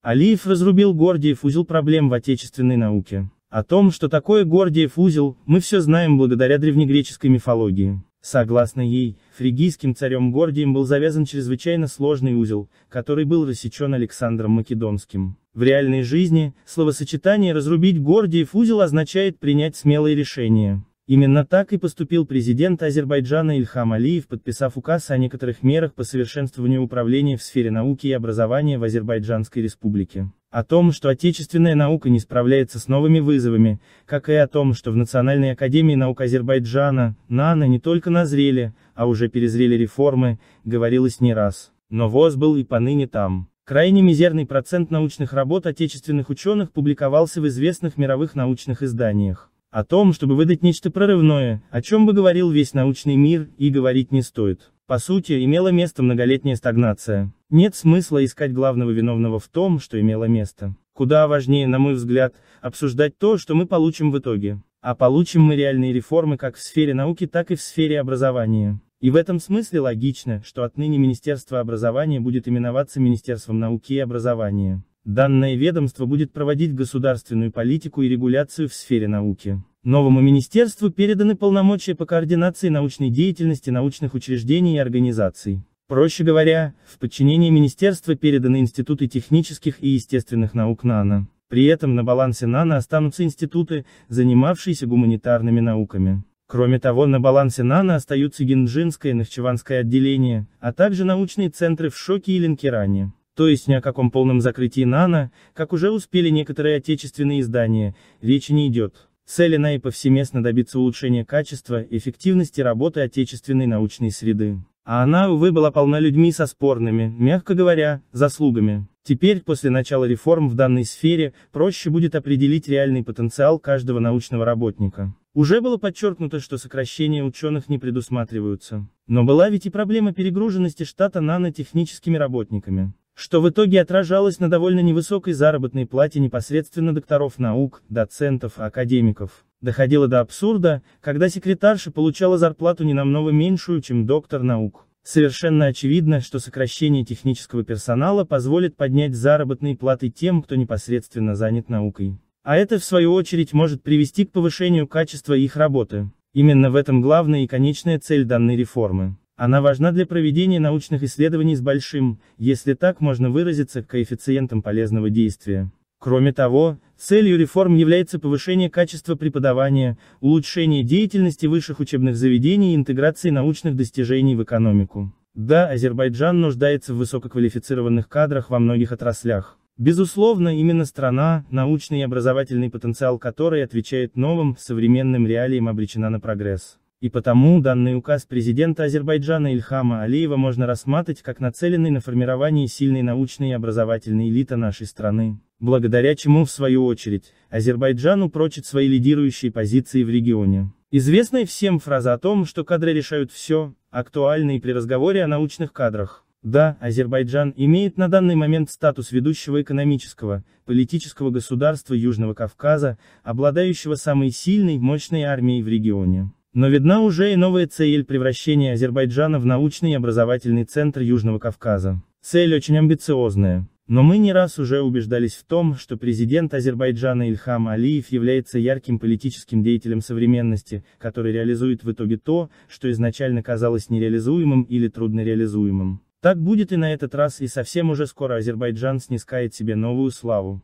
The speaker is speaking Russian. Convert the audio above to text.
Алиев разрубил Гордиев узел проблем в отечественной науке. О том, что такое Гордиев узел, мы все знаем благодаря древнегреческой мифологии. Согласно ей, фригийским царем Гордием был завязан чрезвычайно сложный узел, который был рассечен Александром Македонским. В реальной жизни, словосочетание «разрубить Гордиев узел» означает принять смелые решения. Именно так и поступил президент Азербайджана Ильхам Алиев, подписав указ о некоторых мерах по совершенствованию управления в сфере науки и образования в Азербайджанской республике. О том, что отечественная наука не справляется с новыми вызовами, как и о том, что в Национальной академии наук Азербайджана, НАНА не только назрели, а уже перезрели реформы, говорилось не раз. Но ВОЗ был и поныне там. Крайне мизерный процент научных работ отечественных ученых публиковался в известных мировых научных изданиях. О том, чтобы выдать нечто прорывное, о чем бы говорил весь научный мир, и говорить не стоит. По сути, имела место многолетняя стагнация. Нет смысла искать главного виновного в том, что имело место. Куда важнее, на мой взгляд, обсуждать то, что мы получим в итоге. А получим мы реальные реформы как в сфере науки, так и в сфере образования. И в этом смысле логично, что отныне Министерство образования будет именоваться Министерством науки и образования. Данное ведомство будет проводить государственную политику и регуляцию в сфере науки. Новому министерству переданы полномочия по координации научной деятельности научных учреждений и организаций. Проще говоря, в подчинение министерства переданы институты технических и естественных наук НАНО. При этом на балансе НАНО останутся институты, занимавшиеся гуманитарными науками. Кроме того, на балансе НАНО остаются Генджинское и Нахчеванское отделения, а также научные центры в Шоке и Ленкеране. То есть ни о каком полном закрытии НАНО, как уже успели некоторые отечественные издания, речи не идет. Цель она и повсеместно добиться улучшения качества, эффективности работы отечественной научной среды. А она, увы, была полна людьми со спорными, мягко говоря, заслугами. Теперь, после начала реформ в данной сфере, проще будет определить реальный потенциал каждого научного работника. Уже было подчеркнуто, что сокращения ученых не предусматриваются. Но была ведь и проблема перегруженности штата нанотехническими работниками что в итоге отражалось на довольно невысокой заработной плате непосредственно докторов наук, доцентов, академиков. Доходило до абсурда, когда секретарша получала зарплату не намного меньшую, чем доктор наук. Совершенно очевидно, что сокращение технического персонала позволит поднять заработные платы тем, кто непосредственно занят наукой. А это в свою очередь может привести к повышению качества их работы. Именно в этом главная и конечная цель данной реформы. Она важна для проведения научных исследований с большим, если так можно выразиться, коэффициентом полезного действия. Кроме того, целью реформ является повышение качества преподавания, улучшение деятельности высших учебных заведений и интеграции научных достижений в экономику. Да, Азербайджан нуждается в высококвалифицированных кадрах во многих отраслях. Безусловно, именно страна, научный и образовательный потенциал которой отвечает новым, современным реалиям обречена на прогресс. И потому данный указ президента Азербайджана Ильхама Алиева можно рассматривать как нацеленный на формирование сильной научной и образовательной элиты нашей страны, благодаря чему, в свою очередь, Азербайджан упрочит свои лидирующие позиции в регионе. Известная всем фраза о том, что кадры решают все, актуальна и при разговоре о научных кадрах. Да, Азербайджан имеет на данный момент статус ведущего экономического, политического государства Южного Кавказа, обладающего самой сильной, мощной армией в регионе. Но видна уже и новая цель превращения Азербайджана в научный и образовательный центр Южного Кавказа. Цель очень амбициозная. Но мы не раз уже убеждались в том, что президент Азербайджана Ильхам Алиев является ярким политическим деятелем современности, который реализует в итоге то, что изначально казалось нереализуемым или труднореализуемым. Так будет и на этот раз и совсем уже скоро Азербайджан снискает себе новую славу.